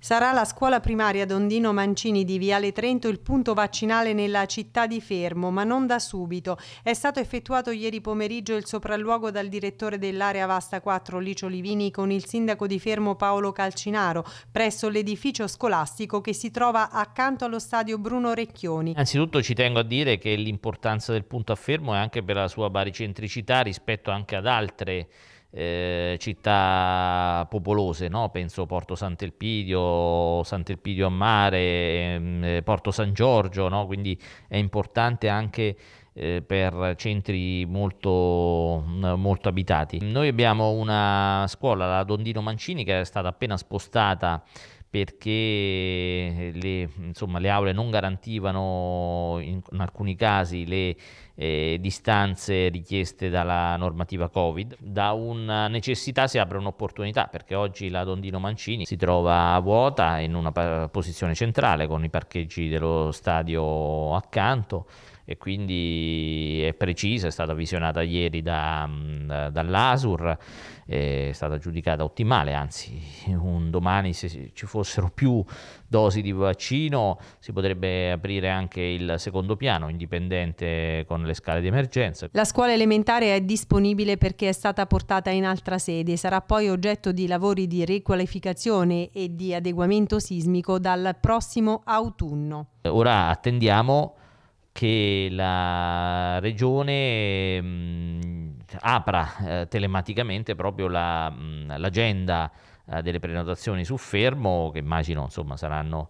Sarà la scuola primaria Dondino Mancini di Viale Trento il punto vaccinale nella città di Fermo, ma non da subito. È stato effettuato ieri pomeriggio il sopralluogo dal direttore dell'area Vasta 4 Licio Livini con il sindaco di Fermo Paolo Calcinaro presso l'edificio scolastico che si trova accanto allo stadio Bruno Recchioni. Anzitutto ci tengo a dire che l'importanza del punto a Fermo è anche per la sua baricentricità rispetto anche ad altre eh, città popolose, no? penso Porto Sant'Elpidio, Sant'Elpidio a mare, ehm, eh, Porto San Giorgio, no? quindi è importante anche eh, per centri molto, mm, molto abitati. Noi abbiamo una scuola, la Dondino Mancini, che è stata appena spostata perché eh, le, insomma, le aule non garantivano in, in alcuni casi le eh, distanze richieste dalla normativa Covid. Da una necessità si apre un'opportunità perché oggi la Dondino Mancini si trova vuota in una pa- eh, posizione centrale con i parcheggi dello stadio accanto e quindi è precisa, è stata visionata ieri da mm, dall'Asur, è stata giudicata ottimale, anzi un domani se ci fossero più dosi di vaccino si potrebbe aprire anche il secondo piano indipendente con le scale di emergenza. La scuola elementare è disponibile perché è stata portata in altra sede, sarà poi oggetto di lavori di riqualificazione e di adeguamento sismico dal prossimo autunno. Ora attendiamo che la regione mm, apra eh, telematicamente proprio la, mh, l'agenda eh, delle prenotazioni su Fermo, che immagino insomma, saranno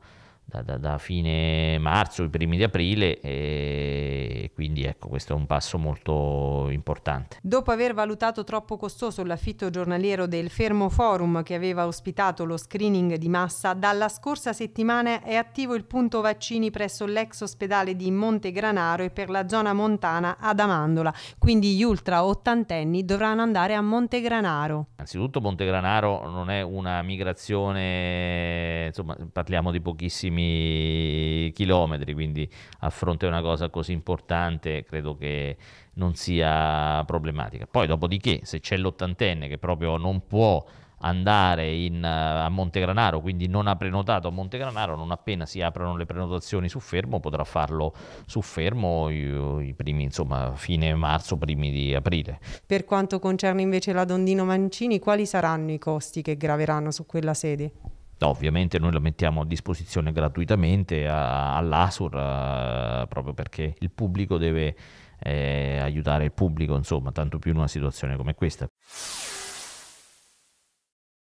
da, da, da, fine marzo, i primi di aprile e quindi ecco questo è un passo molto importante. Dopo aver valutato troppo costoso l'affitto giornaliero del Fermo Forum che aveva ospitato lo screening di massa, dalla scorsa settimana è attivo il punto vaccini presso l'ex ospedale di Montegranaro e per la zona montana ad Amandola, quindi gli ultra ottantenni dovranno andare a Montegranaro. Anzitutto Montegranaro non è una migrazione, insomma parliamo di pochissimi primissimi chilometri, quindi a fronte a una cosa così importante credo che non sia problematica. Poi dopodiché se c'è l'ottantenne che proprio non può andare in, eh, a Montegranaro, quindi non ha prenotato a Montegranaro, non appena si aprono le prenotazioni su fermo, potrà farlo su fermo i, i primi, insomma, fine marzo, primi di aprile. Per quanto concerne invece la Dondino Mancini, quali saranno i costi che graveranno su quella sede? ovviamente noi lo mettiamo a disposizione gratuitamente all'ASUR eh, proprio perché il pubblico deve eh, aiutare il pubblico, insomma, tanto più in una situazione come questa.